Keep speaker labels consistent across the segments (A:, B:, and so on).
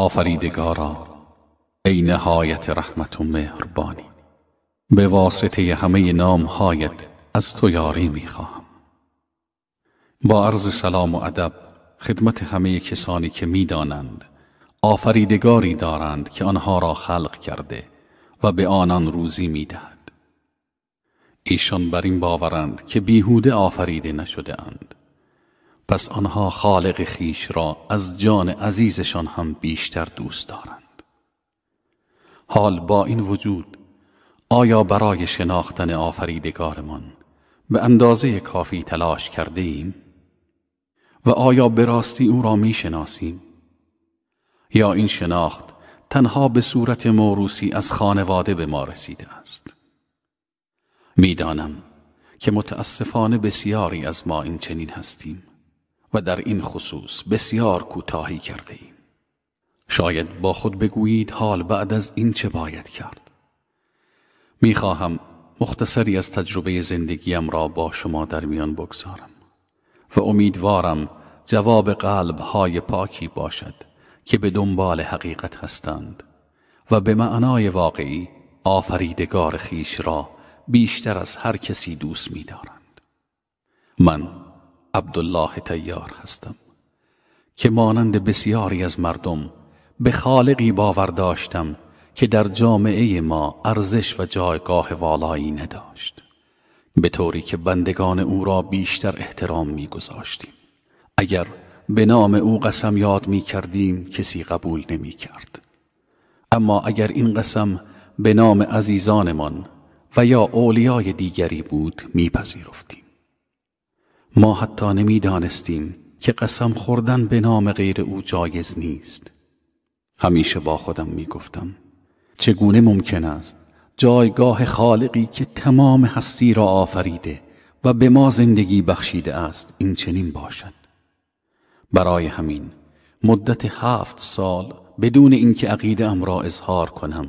A: آفریدگارا ای نهایت رحمت و مهربانی به واسطه همه نامهایت از تو یاری میخواهم با عرض سلام و ادب خدمت همه کسانی که میدانند آفریدگاری دارند که آنها را خلق کرده و به آنان روزی میدهد ایشان بر این باورند که بیهوده آفریده نشده اند پس آنها خالق خیش را از جان عزیزشان هم بیشتر دوست دارند حال با این وجود آیا برای شناختن آفریدگارمان به اندازه کافی تلاش کرده ایم؟ و آیا به راستی او را می شناسیم؟ یا این شناخت تنها به صورت موروسی از خانواده به ما رسیده است؟ میدانم که متاسفانه بسیاری از ما این چنین هستیم و در این خصوص بسیار کوتاهی کرده ایم شاید با خود بگویید حال بعد از این چه باید کرد میخواهم مختصری از تجربه زندگیم را با شما در میان بگذارم و امیدوارم جواب قلب های پاکی باشد که به دنبال حقیقت هستند و به معنای واقعی آفریدگار خیش را بیشتر از هر کسی دوست می دارند. من عبدالله تیار هستم که مانند بسیاری از مردم به خالقی باور داشتم که در جامعه ما ارزش و جایگاه والایی نداشت به طوری که بندگان او را بیشتر احترام می گذاشتیم. اگر به نام او قسم یاد می کردیم کسی قبول نمی کرد. اما اگر این قسم به نام عزیزانمان و یا اولیای دیگری بود می پذیرفتیم. ما حتی نمی دانستیم که قسم خوردن به نام غیر او جایز نیست همیشه با خودم می گفتم چگونه ممکن است جایگاه خالقی که تمام هستی را آفریده و به ما زندگی بخشیده است این چنین باشد برای همین مدت هفت سال بدون اینکه عقیده ام را اظهار کنم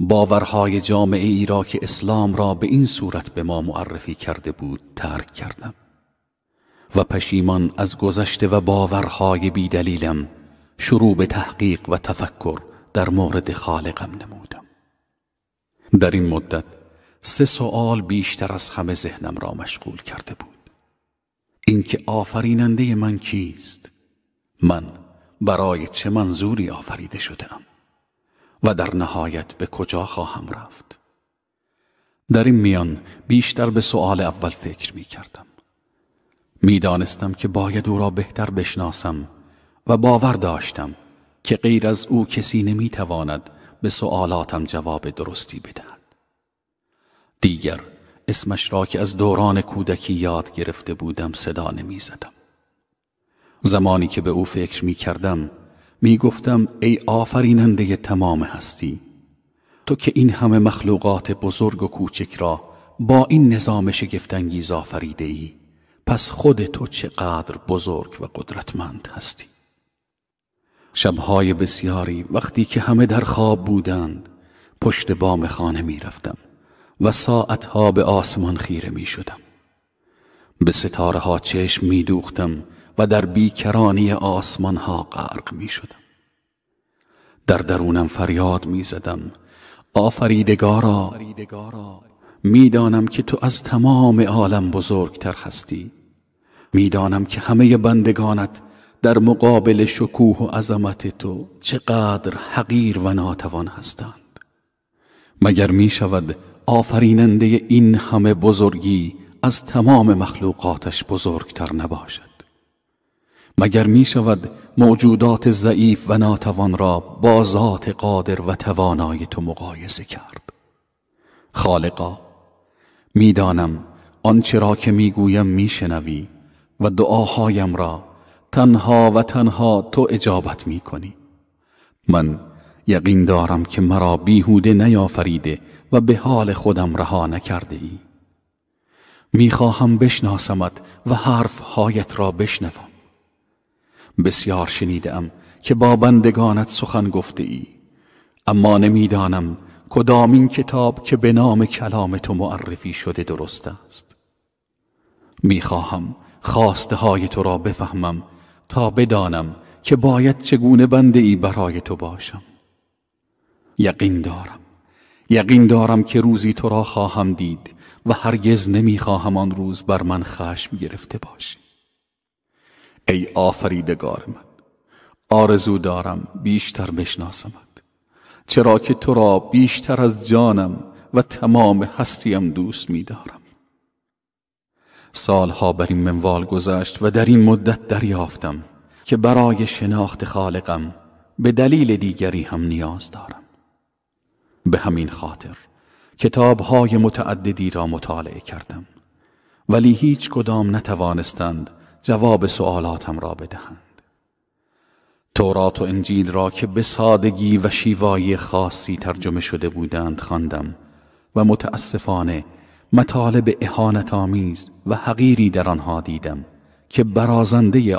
A: باورهای جامعه ای را اسلام را به این صورت به ما معرفی کرده بود ترک کردم و پشیمان از گذشته و باورهای بیدلیلم شروع به تحقیق و تفکر در مورد خالقم نمودم در این مدت سه سوال بیشتر از همه ذهنم را مشغول کرده بود اینکه آفریننده من کیست من برای چه منظوری آفریده شدم و در نهایت به کجا خواهم رفت در این میان بیشتر به سوال اول فکر می کردم میدانستم که باید او را بهتر بشناسم و باور داشتم که غیر از او کسی نمیتواند به سوالاتم جواب درستی بدهد دیگر اسمش را که از دوران کودکی یاد گرفته بودم صدا نمی زدم. زمانی که به او فکر می کردم می گفتم ای آفریننده تمام هستی تو که این همه مخلوقات بزرگ و کوچک را با این نظام شگفتانگیز آفریده ای پس خود تو چقدر بزرگ و قدرتمند هستی شبهای بسیاری وقتی که همه در خواب بودند پشت بام خانه میرفتم و ساعتها به آسمان خیره میشدم به ستاره ها چشم می دوختم و در بیکرانی آسمان ها غرق می در درونم فریاد میزدم آفریدگارا میدانم که تو از تمام عالم بزرگتر هستی میدانم که همه بندگانت در مقابل شکوه و عظمت تو چقدر حقیر و ناتوان هستند مگر می شود آفریننده این همه بزرگی از تمام مخلوقاتش بزرگتر نباشد مگر می شود موجودات ضعیف و ناتوان را با ذات قادر و توانای تو مقایسه کرد خالقا میدانم آنچه را که میگویم میشنوی و دعاهایم را تنها و تنها تو اجابت می کنی من یقین دارم که مرا بیهوده نیافریده و به حال خودم رها نکرده ای میخواهم بشناسمت و حرفهایت را بشنوم بسیار شنیدم که با بندگانت سخن گفته ای اما نمیدانم کدام این کتاب که به نام کلام تو معرفی شده درست است خواهم خواسته های تو را بفهمم تا بدانم که باید چگونه بنده ای برای تو باشم یقین دارم یقین دارم که روزی تو را خواهم دید و هرگز نمیخواهم آن روز بر من خشم گرفته باشی ای آفریدگار من آرزو دارم بیشتر بشناسمت چرا که تو را بیشتر از جانم و تمام هستیم دوست میدارم سالها بر این منوال گذشت و در این مدت دریافتم که برای شناخت خالقم به دلیل دیگری هم نیاز دارم به همین خاطر کتابهای متعددی را مطالعه کردم ولی هیچ کدام نتوانستند جواب سوالاتم را بدهند تورات و انجیل را که به سادگی و شیوایی خاصی ترجمه شده بودند خواندم و متاسفانه مطالب اهانت آمیز و حقیری در آنها دیدم که برازنده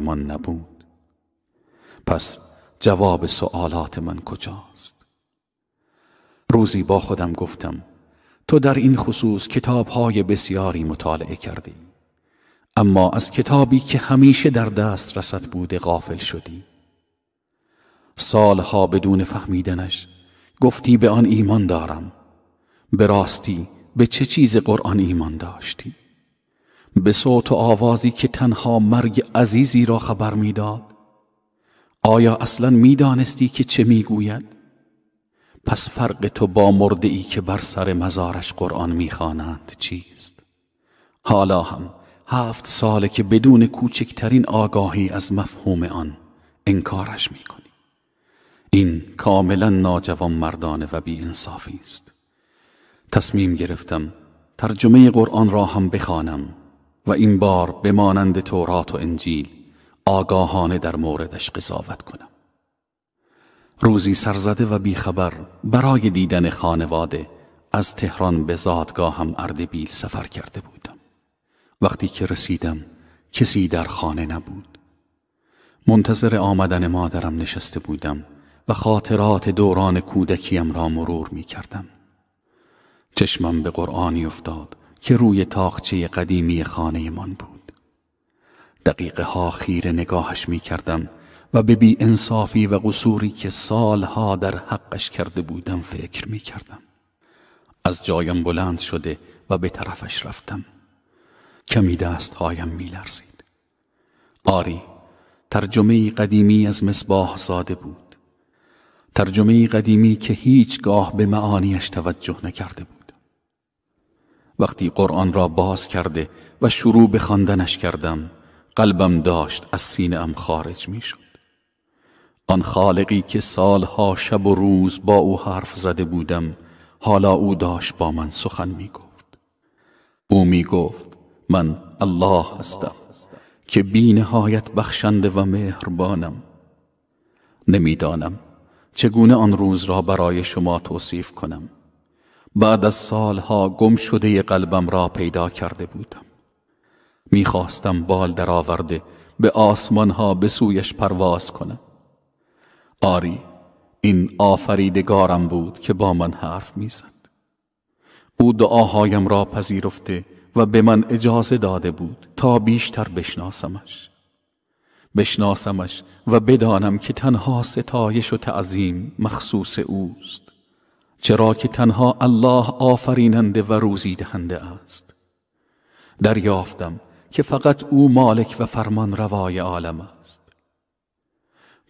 A: من نبود پس جواب سوالات من کجاست روزی با خودم گفتم تو در این خصوص کتاب های بسیاری مطالعه کردی اما از کتابی که همیشه در دست رست بوده غافل شدی سالها بدون فهمیدنش گفتی به آن ایمان دارم به راستی به چه چیز قرآن ایمان داشتی؟ به صوت و آوازی که تنها مرگ عزیزی را خبر میداد آیا اصلا میدانستی که چه میگوید پس فرق تو با مرده ای که بر سر مزارش قرآن میخوانند چیست حالا هم هفت ساله که بدون کوچکترین آگاهی از مفهوم آن انکارش میکنی این کاملا ناجوان مردانه و بی است تصمیم گرفتم ترجمه قرآن را هم بخوانم و این بار به مانند تورات و انجیل آگاهانه در موردش قضاوت کنم روزی سرزده و بیخبر برای دیدن خانواده از تهران به زادگاهم اردبیل سفر کرده بودم وقتی که رسیدم کسی در خانه نبود منتظر آمدن مادرم نشسته بودم و خاطرات دوران کودکیم را مرور می کردم چشمم به قرآنی افتاد که روی تاخچه قدیمی خانه من بود دقیقه ها خیر نگاهش می کردم و به بی انصافی و قصوری که سالها در حقش کرده بودم فکر می کردم از جایم بلند شده و به طرفش رفتم کمی هایم می لرزید آری ترجمه قدیمی از مصباح زاده بود ترجمه قدیمی که هیچگاه به معانیش توجه نکرده بود وقتی قرآن را باز کرده و شروع به خواندنش کردم قلبم داشت از سینه خارج میشد. آن خالقی که سالها شب و روز با او حرف زده بودم حالا او داشت با من سخن می گفت. او می گفت من الله هستم که بینهایت بخشنده و مهربانم نمیدانم چگونه آن روز را برای شما توصیف کنم بعد از سالها گم شده قلبم را پیدا کرده بودم میخواستم بال درآورده به آسمانها به سویش پرواز کنم آری این آفریدگارم بود که با من حرف میزد او دعاهایم را پذیرفته و به من اجازه داده بود تا بیشتر بشناسمش بشناسمش و بدانم که تنها ستایش و تعظیم مخصوص اوست چرا که تنها الله آفریننده و روزی دهنده است دریافتم که فقط او مالک و فرمان روای عالم است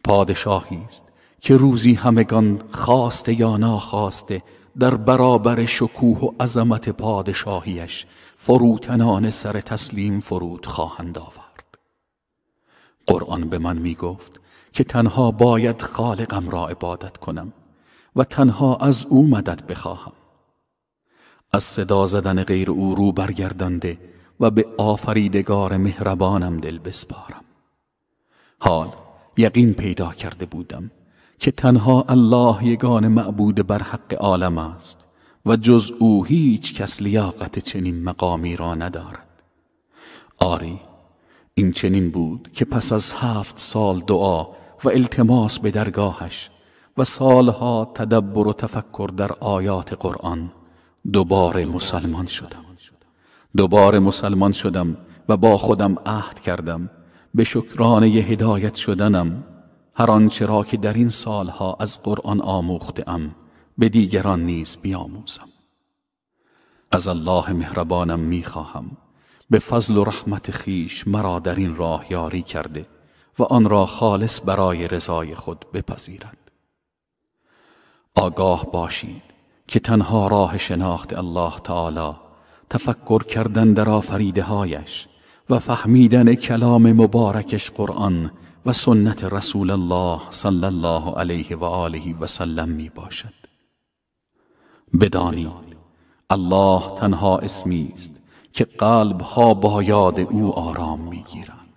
A: پادشاهی است که روزی همگان خواسته یا ناخواسته در برابر شکوه و عظمت پادشاهیش فروتنان سر تسلیم فرود خواهند آورد قرآن به من می گفت که تنها باید خالقم را عبادت کنم و تنها از او مدد بخواهم از صدا زدن غیر او رو برگردانده و به آفریدگار مهربانم دل بسپارم حال یقین پیدا کرده بودم که تنها الله یگان معبود بر حق عالم است و جز او هیچ کس لیاقت چنین مقامی را ندارد آری این چنین بود که پس از هفت سال دعا و التماس به درگاهش و سالها تدبر و تفکر در آیات قرآن دوباره مسلمان شدم دوباره مسلمان شدم و با خودم عهد کردم به شکرانه هدایت شدنم هر آنچه را که در این سالها از قرآن آموختم به دیگران نیز بیاموزم از الله مهربانم میخواهم به فضل و رحمت خیش مرا در این راه یاری کرده و آن را خالص برای رضای خود بپذیرد آگاه باشید که تنها راه شناخت الله تعالی تفکر کردن در آفریده هایش و فهمیدن کلام مبارکش قرآن و سنت رسول الله صلی الله علیه و آله و سلم می باشد بدانید الله تنها اسمی است که قلب ها با یاد او آرام می گیرند